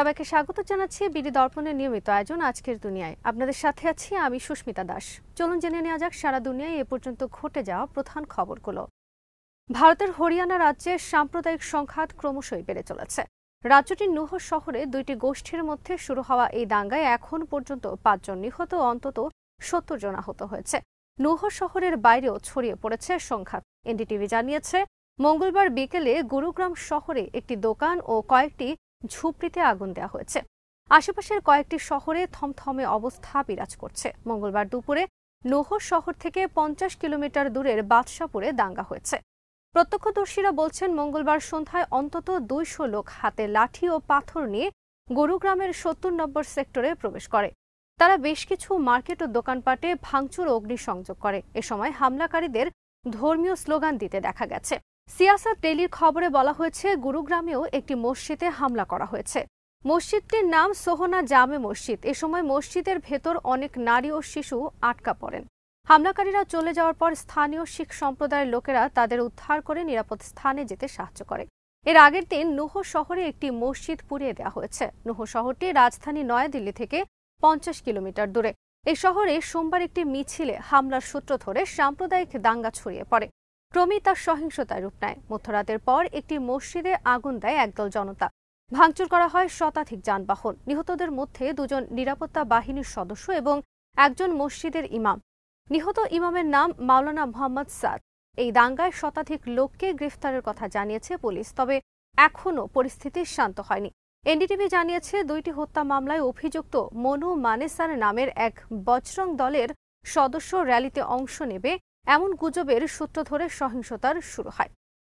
সবাইকে স্বাগত জানাচ্ছি বিডি দর্পণের নিয়মিত আয়োজন আজকের দুনিয়ায় আপনাদের সাথে আছি আমি সুস্মিতা দাস চলুন জেনে নেওয়া যাক সারা দুনিয়ায় এ পর্যন্ত ঘটে যাওয়া প্রধান খবরগুলো ভারতের হরিয়ানা রাজ্যে সাম্প্রদায়িক সংঘাত ক্রমশই বেড়ে চলেছে রাজ্যটির নুহ শহরে দুইটি গোষ্ঠীর মধ্যে শুরু হওয়া এই দাঙ্গায় এখন পর্যন্ত পাঁচজন নিহত অন্তত সত্তর জন আহত হয়েছে নুহ শহরের বাইরেও ছড়িয়ে পড়েছে সংঘাত এনডিটিভি জানিয়েছে মঙ্গলবার বিকেলে গুরুগ্রাম শহরে একটি দোকান ও কয়েকটি ঝুপড়িতে আগুন দেওয়া হয়েছে আশেপাশের কয়েকটি শহরে থমথমে অবস্থা বিরাজ করছে মঙ্গলবার দুপুরে নোহর শহর থেকে পঞ্চাশ কিলোমিটার দূরের বাদশাপুরে দাঙ্গা হয়েছে প্রত্যক্ষদর্শীরা বলছেন মঙ্গলবার সন্ধ্যায় অন্তত দুইশো লোক হাতে লাঠি ও পাথর নিয়ে গরুগ্রামের সত্তর নম্বর সেক্টরে প্রবেশ করে তারা বেশ কিছু মার্কেট ও দোকানপাটে ভাঙচুর অগ্নিসংযোগ করে এ সময় হামলাকারীদের ধর্মীয় স্লোগান দিতে দেখা গেছে সিয়াসা ডেলির খবরে বলা হয়েছে গুরুগ্রামেও একটি মসজিদে হামলা করা হয়েছে মসজিদটির নাম সোহনা জামে মসজিদ এ সময় মসজিদের ভেতর অনেক নারী ও শিশু আটকা পড়েন হামলাকারীরা চলে যাওয়ার পর স্থানীয় শিখ সম্প্রদায়ের লোকেরা তাদের উদ্ধার করে নিরাপদ স্থানে যেতে সাহায্য করে এর আগের দিন নুহ শহরে একটি মসজিদ পুড়িয়ে দেওয়া হয়েছে নুহ শহরটি রাজধানী নয়াদিল্লি থেকে পঞ্চাশ কিলোমিটার দূরে এই শহরে সোমবার একটি মিছিলে হামলার সূত্র ধরে সাম্প্রদায়িক দাঙ্গা ছড়িয়ে পড়ে ক্রমেই তার সহিংসতায় রূপ নেয় মধ্যরাতের পর একটি মসজিদে আগুন দেয় একদল জনতা ভাঙচুর করা হয় শতাধিক যানবাহন নিহতদের মধ্যে দুজন নিরাপত্তা বাহিনীর সদস্য এবং একজন মসজিদের ইমাম নিহত ইমামের নাম মাওলানা মোহাম্মদ সাদ এই দাঙ্গায় শতাধিক লোককে গ্রেফতারের কথা জানিয়েছে পুলিশ তবে এখনও পরিস্থিতি শান্ত হয়নি এনডিটিভি জানিয়েছে দুইটি হত্যা মামলায় অভিযুক্ত মনু মানেসার নামের এক বজরং দলের সদস্য র্যালিতে অংশ নেবে এমন গুজবের সূত্র ধরে সহিংসতার শুরু হয়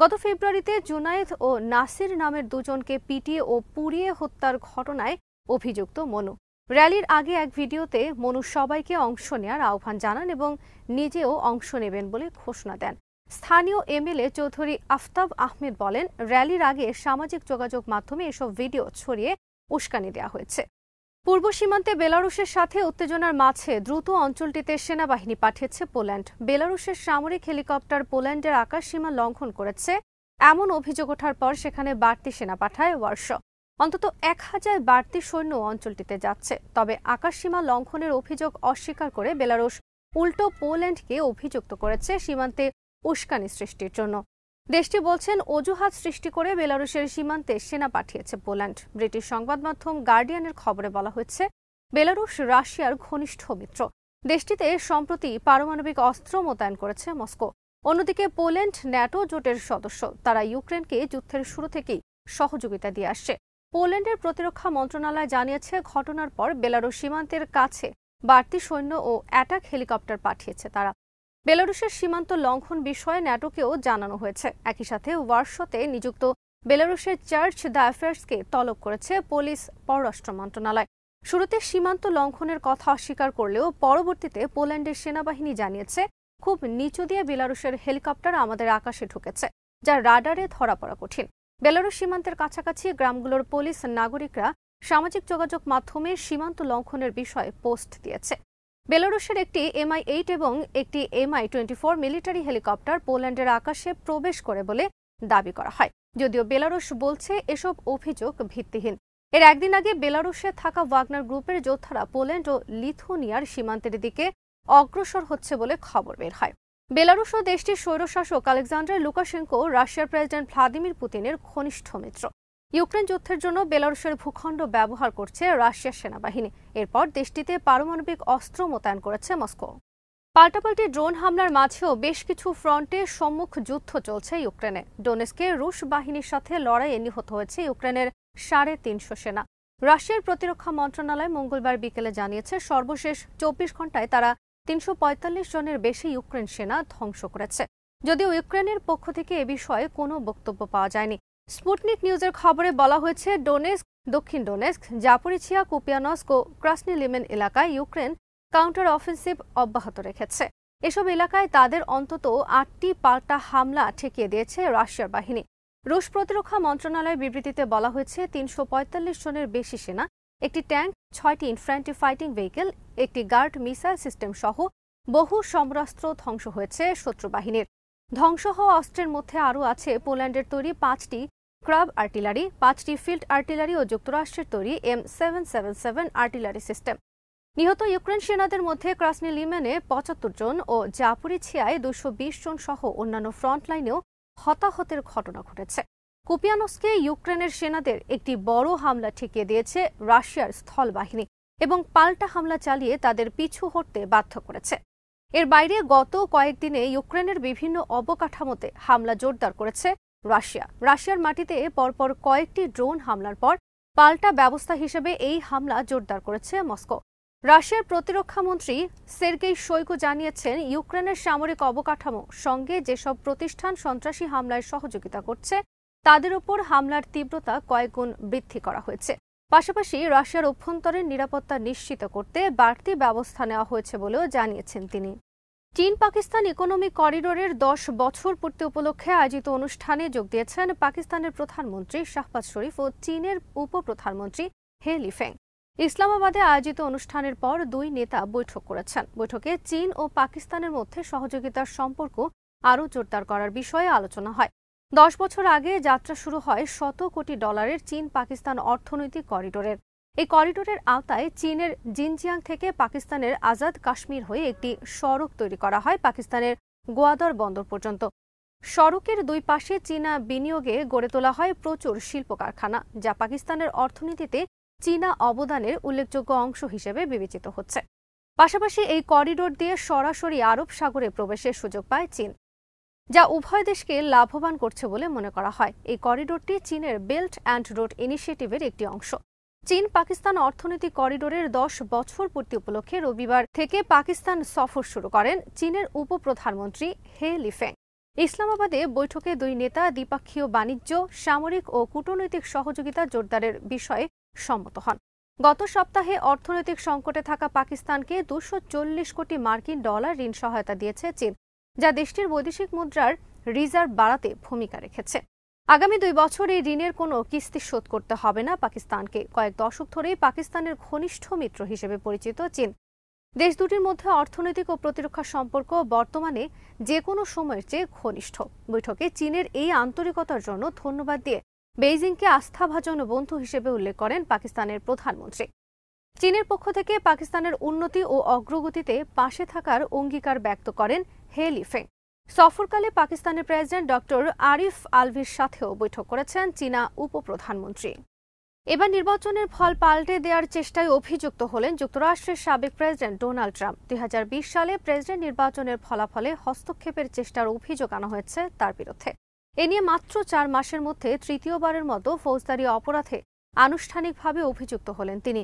গত ফেব্রুয়ারিতে জুনায়েদ ও নাসির নামের দুজনকে পিটিয়ে ও পুড়িয়ে হত্যার ঘটনায় অভিযুক্ত মনু র্যালির আগে এক ভিডিওতে মনু সবাইকে অংশ নেয়ার আহ্বান জানান এবং নিজেও অংশ নেবেন বলে ঘোষণা দেন স্থানীয় এমএলএ চৌধুরী আফতাব আহমেদ বলেন র্যালির আগে সামাজিক যোগাযোগ মাধ্যমে এসব ভিডিও ছড়িয়ে উস্কানি দেওয়া হয়েছে পূর্ব সীমান্তে বেলারুশের সাথে উত্তেজনার মাঝে দ্রুত অঞ্চলটিতে সেনাবাহিনী পাঠিয়েছে পোল্যান্ড বেলারুশের সামরিক হেলিকপ্টার পোল্যান্ডের আকাশ সীমা লঙ্ঘন করেছে এমন অভিযোগ ওঠার পর সেখানে বাড়তি সেনা পাঠায় ওয়ার্স অন্তত এক হাজার বাড়তি সৈন্য অঞ্চলটিতে যাচ্ছে তবে আকাশ সীমা লঙ্ঘনের অভিযোগ অস্বীকার করে বেলারুশ উল্টো পোল্যান্ডকে অভিযুক্ত করেছে সীমান্তে উস্কানি সৃষ্টির জন্য দেশটি বলছেন অজুহাত সৃষ্টি করে বেলারুশের সীমান্তে সেনা পাঠিয়েছে পোল্যান্ড ব্রিটিশ সংবাদ মাধ্যম গার্ডিয়ানের খবরে বলা হয়েছে বেলারুশ রাশিয়ার ঘনিষ্ঠ মিত্র দেশটিতে সম্প্রতি পারমাণবিক অস্ত্র মোতায়েন করেছে মস্কো অন্যদিকে পোল্যান্ড ন্যাটো জোটের সদস্য তারা ইউক্রেনকে যুদ্ধের শুরু থেকেই সহযোগিতা দিয়ে আসছে পোল্যান্ডের প্রতিরক্ষা মন্ত্রণালয় জানিয়েছে ঘটনার পর বেলারুশ সীমান্তের কাছে বাড়তি সৈন্য ও অ্যাটাক হেলিকপ্টার পাঠিয়েছে তারা বেলারুশের সীমান্ত লঙ্ঘন বিষয়ে ন্যাটোকেও জানানো হয়েছে একই সাথে ওয়ার্সতে নিযুক্ত বেলারুশের চার্চ দ্য অ্যাফেয়ার্সকে তলব করেছে পুলিশ পররাষ্ট্র মন্ত্রণালয় শুরুতে সীমান্ত লঙ্ঘনের কথা অস্বীকার করলেও পরবর্তীতে পোল্যান্ডের সেনাবাহিনী জানিয়েছে খুব নিচু দিয়ে বেলারুশের হেলিকপ্টার আমাদের আকাশে ঢুকেছে যা রাডারে ধরা পড়া কঠিন বেলারুশ সীমান্তের কাছাকাছি গ্রামগুলোর পুলিশ নাগরিকরা সামাজিক যোগাযোগ মাধ্যমে সীমান্ত লঙ্ঘনের বিষয়ে পোস্ট দিয়েছে বেলারুশের একটি এমআই এইট এবং একটি MI twenty four military helicopter পোল্যান্ডের আকাশে প্রবেশ করে বলে দাবি করা হয় যদিও বেলারুশ বলছে এসব অভিযোগ ভিত্তিহীন এর একদিন আগে বেলারুশে থাকা ওয়াগনার গ্রুপের যোদ্ধারা পোল্যান্ড ও লিথুনিয়ার সীমান্তের দিকে অগ্রসর হচ্ছে বলে খবর বের হয় বেলারুশ ও দেশটির স্বৈরশাসক আলেকজান্ডার লুকাশেঙ্কো রাশিয়ার প্রেসিডেন্ট ভ্লাদিমির পুতিনের ঘনিষ্ঠ মিত্র ইউক্রেন যুদ্ধের জন্য বেলারুশের ভূখণ্ড ব্যবহার করছে রাশিয়ার সেনাবাহিনী এরপর দেশটিতে পারমাণবিক অস্ত্র মোতায়েন করেছে মস্কো পাল্টাপাল্টি ড্রোন হামলার মাঝেও বেশ কিছু ফ্রন্টে সম্মুখ যুদ্ধ চলছে ইউক্রেনে ডোনেস্কে রুশ বাহিনীর সাথে লড়াইয়ে নিহত হয়েছে ইউক্রেনের সাড়ে তিনশো সেনা রাশিয়ার প্রতিরক্ষা মন্ত্রণালয় মঙ্গলবার বিকেলে জানিয়েছে সর্বশেষ চব্বিশ ঘন্টায় তারা তিনশো পঁয়তাল্লিশ জনের বেশি ইউক্রেন সেনা ধ্বংস করেছে যদিও ইউক্রেনের পক্ষ থেকে এ বিষয়ে কোনো বক্তব্য পাওয়া যায়নি স্পুটনিক নিউজের খবরে বলা হয়েছে ডোনেস্ক দক্ষিণ ডোনেস্ক জাপরিছিয়া কুপিয়ানস্ক ও ক্রাসনি লিমেন এলাকায় ইউক্রেন কাউন্টার অফেন্সিভ অব্যাহত রেখেছে এসব এলাকায় তাদের অন্তত আটটি পাল্টা হামলা ঠেকিয়ে দিয়েছে রাশিয়ার বাহিনী রুশ প্রতিরক্ষা মন্ত্রণালয়ের বিবৃতিতে বলা হয়েছে তিনশো জনের বেশি সেনা একটি ট্যাঙ্ক ছয়টি ইনফ্র্যান্টি ফাইটিং ভেহিকেল একটি গার্ড মিসাইল সিস্টেম সহ বহু সমরাস্ত্র ধ্বংস হয়েছে শত্রু বাহিনীর ধ্বংস হওয়া অস্ত্রের মধ্যে আরও আছে পোল্যান্ডের তৈরি পাঁচটি ক্রাব আর্টিলারি পাঁচটি ফিল্ড আর্টিলারি ও যুক্তরাষ্ট্রের তৈরি M seven seven seven artillery system নিহত ইউক্রেন সেনাদের মধ্যে ক্রাসনি লিমেনে পঁচাত্তর জন ও জাপুরিছিয়ায় দুশো বিশ জন সহ অন্যান্য ফ্রন্টলাইনেও হতাহতের ঘটনা ঘটেছে কুপিয়ানস্কে ইউক্রেনের সেনাদের একটি বড় হামলা ঠেকিয়ে দিয়েছে রাশিয়ার স্থল বাহিনী এবং পাল্টা হামলা চালিয়ে তাদের পিছু হটতে বাধ্য করেছে এর বাইরে গত কয়েকদিনে ইউক্রেনের বিভিন্ন অবকাঠামোতে হামলা জোরদার করেছে রাশিয়া রাশিয়ার মাটিতে পরপর কয়েকটি ড্রোন হামলার পর পাল্টা ব্যবস্থা হিসেবে এই হামলা জোরদার করেছে মস্কো রাশিয়ার প্রতিরক্ষামন্ত্রী সের্গেই শৈকু জানিয়েছেন ইউক্রেনের সামরিক অবকাঠামো সঙ্গে যেসব প্রতিষ্ঠান সন্ত্রাসী হামলায় সহযোগিতা করছে তাদের উপর হামলার তীব্রতা কয়েকগুণ বৃদ্ধি করা হয়েছে পাশাপাশি রাশিয়ার অভ্যন্তরের নিরাপত্তা নিশ্চিত করতে বাড়তি ব্যবস্থা নেওয়া হয়েছে বলেও জানিয়েছেন তিনি চীন পাকিস্তান ইকোনমিক করিডোরের দশ বছর পূর্তি উপলক্ষে আয়োজিত অনুষ্ঠানে যোগ দিয়েছেন পাকিস্তানের প্রধানমন্ত্রী শাহবাজ শরীফ ও চীনের উপপ্রধানমন্ত্রী হে লিফেং ইসলামাবাদে আয়োজিত অনুষ্ঠানের পর দুই নেতা বৈঠক করেছেন বৈঠকে চীন ও পাকিস্তানের মধ্যে সহযোগিতার সম্পর্ক আরও জোরদার করার বিষয়ে আলোচনা হয় দশ বছর আগে যাত্রা শুরু হয় শত কোটি ডলারের চীন পাকিস্তান অর্থনৈতিক করিডোরের এই করিডোরের আওতায় চীনের জিনজিয়াং থেকে পাকিস্তানের আজাদ কাশ্মীর হয়ে একটি সড়ক তৈরি করা হয় পাকিস্তানের গোয়াদর বন্দর পর্যন্ত সড়কের দুই পাশে চীনা বিনিয়োগে গড়ে তোলা হয় প্রচুর শিল্প কারখানা যা পাকিস্তানের অর্থনীতিতে চীনা অবদানের উল্লেখযোগ্য অংশ হিসেবে বিবেচিত হচ্ছে পাশাপাশি এই করিডোর দিয়ে সরাসরি আরব সাগরে প্রবেশের সুযোগ পায় চীন যা উভয় দেশকে লাভবান করছে বলে মনে করা হয় এই করিডোরটি চীনের বেল্ট অ্যান্ড রোড ইনিশিয়েটিভের একটি অংশ চীন পাকিস্তান অর্থনৈতিক করিডোরের দশ বছর পূর্তি উপলক্ষে রবিবার থেকে পাকিস্তান সফর শুরু করেন চীনের উপপ্রধানমন্ত্রী হে লিফেং ইসলামাবাদে বৈঠকে দুই নেতা দ্বিপাক্ষীয় বাণিজ্য সামরিক ও কূটনৈতিক সহযোগিতা জোরদারের বিষয়ে সম্মত হন গত সপ্তাহে অর্থনৈতিক সংকটে থাকা পাকিস্তানকে দুশো কোটি মার্কিন ডলার ঋণ সহায়তা দিয়েছে চীন যা দেশটির বৈদেশিক মুদ্রার রিজার্ভ বাড়াতে ভূমিকা রেখেছে আগামী দুই বছর এই ঋণের কোনো কিস্তি শোধ করতে হবে না পাকিস্তানকে কয়েক দশক ধরেই পাকিস্তানের ঘনিষ্ঠ মিত্র হিসেবে পরিচিত চীন দেশ দুটির মধ্যে অর্থনৈতিক ও প্রতিরক্ষা সম্পর্ক বর্তমানে যে কোনো সময়ের চেয়ে ঘনিষ্ঠ বৈঠকে চীনের এই আন্তরিকতার জন্য ধন্যবাদ দিয়ে বেইজিংকে আস্থাভাজন বন্ধু হিসেবে উল্লেখ করেন পাকিস্তানের প্রধানমন্ত্রী চীনের পক্ষ থেকে পাকিস্তানের উন্নতি ও অগ্রগতিতে পাশে থাকার অঙ্গীকার ব্যক্ত করেন হে লিফেং সফরকালে পাকিস্তানের প্রেসিডেন্ট ড আরিফ আলভির সাথেও বৈঠক করেছেন চীনা উপপ্রধানমন্ত্রী এবার নির্বাচনের ফল পাল্টে দেওয়ার চেষ্টায় অভিযুক্ত হলেন যুক্তরাষ্ট্রের সাবেক প্রেসিডেন্ট ডোনাল্ড ট্রাম্প দুই সালে প্রেসিডেন্ট নির্বাচনের ফলাফলে হস্তক্ষেপের চেষ্টার অভিযোগ আনা হয়েছে তার বিরুদ্ধে এ নিয়ে মাত্র চার মাসের মধ্যে তৃতীয়বারের মতো ফৌজদারি অপরাধে আনুষ্ঠানিকভাবে অভিযুক্ত হলেন তিনি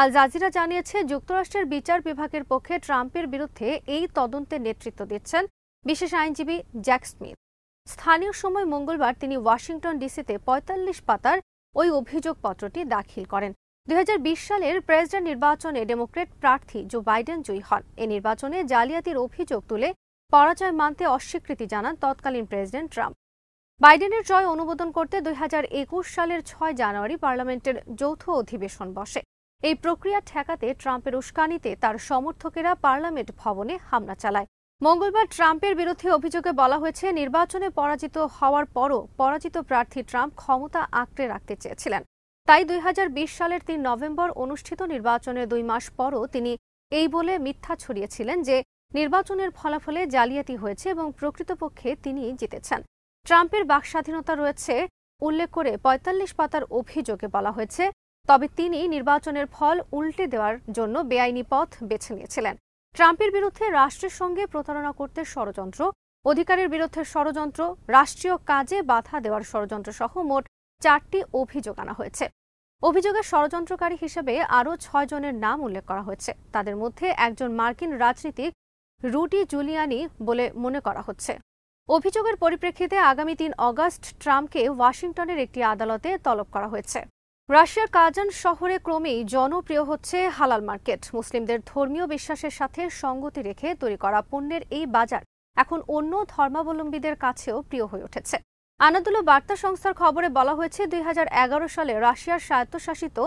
আল জাজিরা জানিয়েছে যুক্তরাষ্ট্রের বিচার বিভাগের পক্ষে ট্রাম্পের বিরুদ্ধে এই তদন্তে নেতৃত্ব দিচ্ছেন বিশেষ আইনজীবী জ্যাক স্মিথ স্থানীয় সময় মঙ্গলবার তিনি ওয়াশিংটন ডিসিতে ৪৫ পাতার ওই অভিযোগপত্রটি দাখিল করেন দুই সালের প্রেসিডেন্ট নির্বাচনে ডেমোক্রেট প্রার্থী জো বাইডেন জয়ী হন এ নির্বাচনে জালিয়াতির অভিযোগ তুলে পরাজয় মানতে অস্বীকৃতি জানান তৎকালীন প্রেসিডেন্ট ট্রাম্প বাইডেনের জয় অনুমোদন করতে দুই সালের ছয় জানুয়ারি পার্লামেন্টের যৌথ অধিবেশন বসে এই প্রক্রিয়া ঠেকাতে ট্রাম্পের উস্কানিতে তার সমর্থকেরা পার্লামেন্ট ভবনে হামলা চালায় মঙ্গলবার ট্রাম্পের বিরুদ্ধে অভিযোগে বলা হয়েছে নির্বাচনে পরাজিত হওয়ার পরও পরাজিত প্রার্থী ট্রাম্প ক্ষমতা আঁকড়ে রাখতে চেয়েছিলেন তাই দুই সালের তিন নভেম্বর অনুষ্ঠিত নির্বাচনের দুই মাস পরও তিনি এই বলে মিথ্যা ছড়িয়েছিলেন যে নির্বাচনের ফলাফলে জালিয়াতি হয়েছে এবং প্রকৃতপক্ষে তিনি জিতেছেন ট্রাম্পের বাক স্বাধীনতা রয়েছে উল্লেখ করে পঁয়তাল্লিশ পাতার অভিযোগে বলা হয়েছে তবে তিনি নির্বাচনের ফল উল্টে দেওয়ার জন্য বেআইনি পথ বেছে নিয়েছিলেন ট্রাম্পের বিরুদ্ধে রাষ্ট্রের সঙ্গে প্রতারণা করতে ষড়যন্ত্র অধিকারের বিরুদ্ধে ষড়যন্ত্র রাষ্ট্রীয় কাজে বাধা দেওয়ার ষড়যন্ত্র সহ মোট চারটি অভিযোগ আনা হয়েছে অভিযোগের ষড়যন্ত্রকারী হিসেবে আরও ছয় জনের নাম উল্লেখ করা হয়েছে তাদের মধ্যে একজন মার্কিন রাজনীতিক রুটি জুলিয়ানি বলে মনে করা হচ্ছে অভিযোগের পরিপ্রেক্ষিতে আগামী তিন অগস্ট ট্রাম্পকে ওয়াশিংটনের একটি আদালতে তলব করা হয়েছে রাশিয়ার কাজান শহরে ক্রমেই জনপ্রিয় হচ্ছে হালাল মার্কেট মুসলিমদের ধর্মীয় বিশ্বাসের সাথে সঙ্গতি রেখে তৈরি করা পণ্যের এই বাজার এখন অন্য ধর্মাবলম্বীদের কাছেও প্রিয় হয়ে উঠেছে আনাদুলো বার্তা সংস্থার খবরে বলা হয়েছে দুই সালে রাশিয়ার স্বায়ত্তশাসিত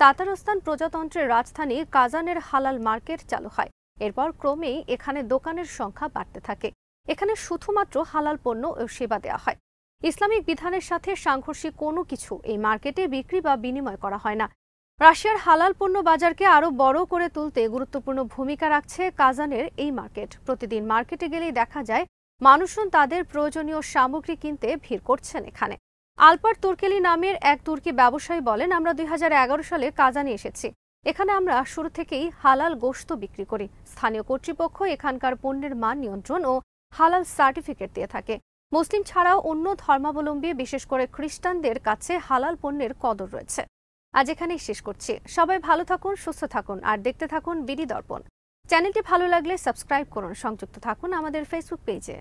তাতারস্তান প্রজাতন্ত্রের রাজধানী কাজানের হালাল মার্কেট চালু হয় এরপর ক্রমেই এখানে দোকানের সংখ্যা বাড়তে থাকে এখানে শুধুমাত্র হালাল পণ্য ও সেবা দেওয়া হয় ইসলামিক বিধানের সাথে সাংঘর্ষিক কোনো কিছু এই মার্কেটে বিক্রি বা বিনিময় করা হয় না রাশিয়ার হালাল পণ্য বাজারকে আরও বড় করে তুলতে গুরুত্বপূর্ণ ভূমিকা রাখছে কাজানের এই মার্কেট প্রতিদিন মার্কেটে গেলেই দেখা যায় মানুষজন তাদের প্রয়োজনীয় সামগ্রী কিনতে ভিড় করছেন এখানে আলপার তুর্কেলি নামের এক তুর্কি ব্যবসায়ী বলেন আমরা দুই সালে কাজানে এসেছি এখানে আমরা শুরু থেকেই হালাল গোস্ত বিক্রি করি স্থানীয় কর্তৃপক্ষ এখানকার পণ্যের মান নিয়ন্ত্রণ ও হালাল সার্টিফিকেট দিয়ে থাকে মুসলিম ছাড়াও অন্য ধর্মাবলম্বী বিশেষ করে খ্রিস্টানদের কাছে হালাল পণ্যের কদর রয়েছে আজ এখানেই শেষ করছি সবাই ভালো থাকুন সুস্থ থাকুন আর দেখতে থাকুন বিডি দর্পণ চ্যানেলটি ভালো লাগলে সাবস্ক্রাইব করুন সংযুক্ত থাকুন আমাদের ফেসবুক পেজে